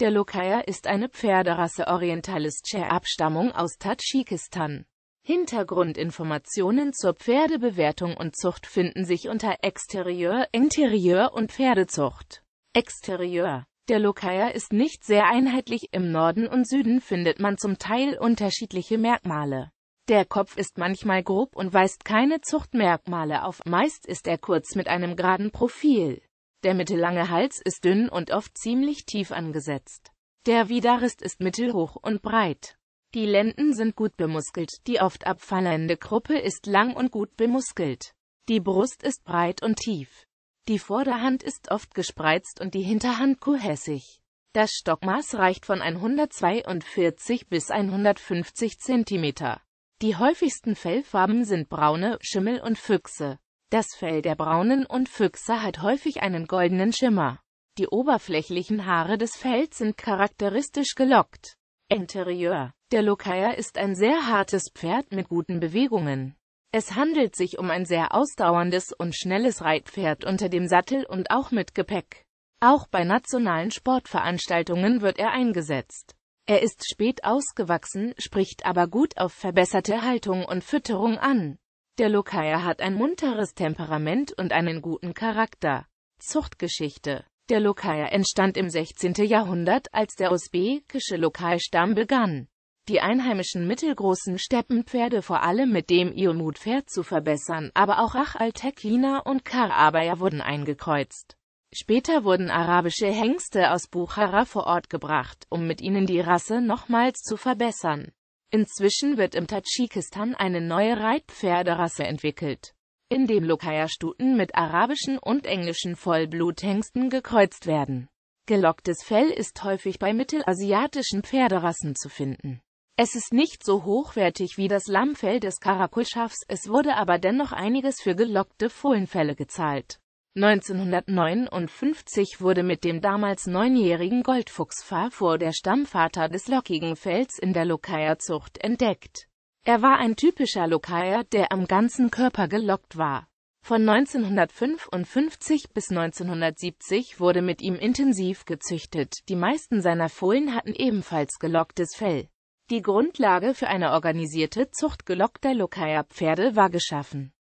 Der Lokaya ist eine Pferderasse orientalischer Abstammung aus Tadschikistan. Hintergrundinformationen zur Pferdebewertung und Zucht finden sich unter Exterieur, Interieur und Pferdezucht. Exterieur Der Lokaya ist nicht sehr einheitlich, im Norden und Süden findet man zum Teil unterschiedliche Merkmale. Der Kopf ist manchmal grob und weist keine Zuchtmerkmale auf, meist ist er kurz mit einem geraden Profil. Der mittellange Hals ist dünn und oft ziemlich tief angesetzt. Der Widerrist ist mittelhoch und breit. Die Lenden sind gut bemuskelt, die oft abfallende Gruppe ist lang und gut bemuskelt. Die Brust ist breit und tief. Die Vorderhand ist oft gespreizt und die Hinterhand kuhhässig. Das Stockmaß reicht von 142 bis 150 cm. Die häufigsten Fellfarben sind braune, Schimmel und Füchse. Das Fell der Braunen und Füchse hat häufig einen goldenen Schimmer. Die oberflächlichen Haare des Fells sind charakteristisch gelockt. Interieur Der Lokaia ist ein sehr hartes Pferd mit guten Bewegungen. Es handelt sich um ein sehr ausdauerndes und schnelles Reitpferd unter dem Sattel und auch mit Gepäck. Auch bei nationalen Sportveranstaltungen wird er eingesetzt. Er ist spät ausgewachsen, spricht aber gut auf verbesserte Haltung und Fütterung an. Der Lokayer hat ein munteres Temperament und einen guten Charakter. Zuchtgeschichte Der Lokayer entstand im 16. Jahrhundert, als der usbekische Lokalstamm begann, die einheimischen mittelgroßen Steppenpferde vor allem mit dem Iomut-Pferd zu verbessern, aber auch Achaltekina und Karabaya wurden eingekreuzt. Später wurden arabische Hengste aus Buchara vor Ort gebracht, um mit ihnen die Rasse nochmals zu verbessern. Inzwischen wird im Tadschikistan eine neue Reitpferderasse entwickelt, in dem Lokaya-Stuten mit arabischen und englischen Vollbluthengsten gekreuzt werden. Gelocktes Fell ist häufig bei mittelasiatischen Pferderassen zu finden. Es ist nicht so hochwertig wie das Lammfell des Karakulschafs, es wurde aber dennoch einiges für gelockte Fohlenfälle gezahlt. 1959 wurde mit dem damals neunjährigen Goldfuchs Fafur der Stammvater des Lockigen Fells in der Lokaia-Zucht entdeckt. Er war ein typischer Lokaia, der am ganzen Körper gelockt war. Von 1955 bis 1970 wurde mit ihm intensiv gezüchtet, die meisten seiner Fohlen hatten ebenfalls gelocktes Fell. Die Grundlage für eine organisierte Zucht gelockter Lokaia-Pferde war geschaffen.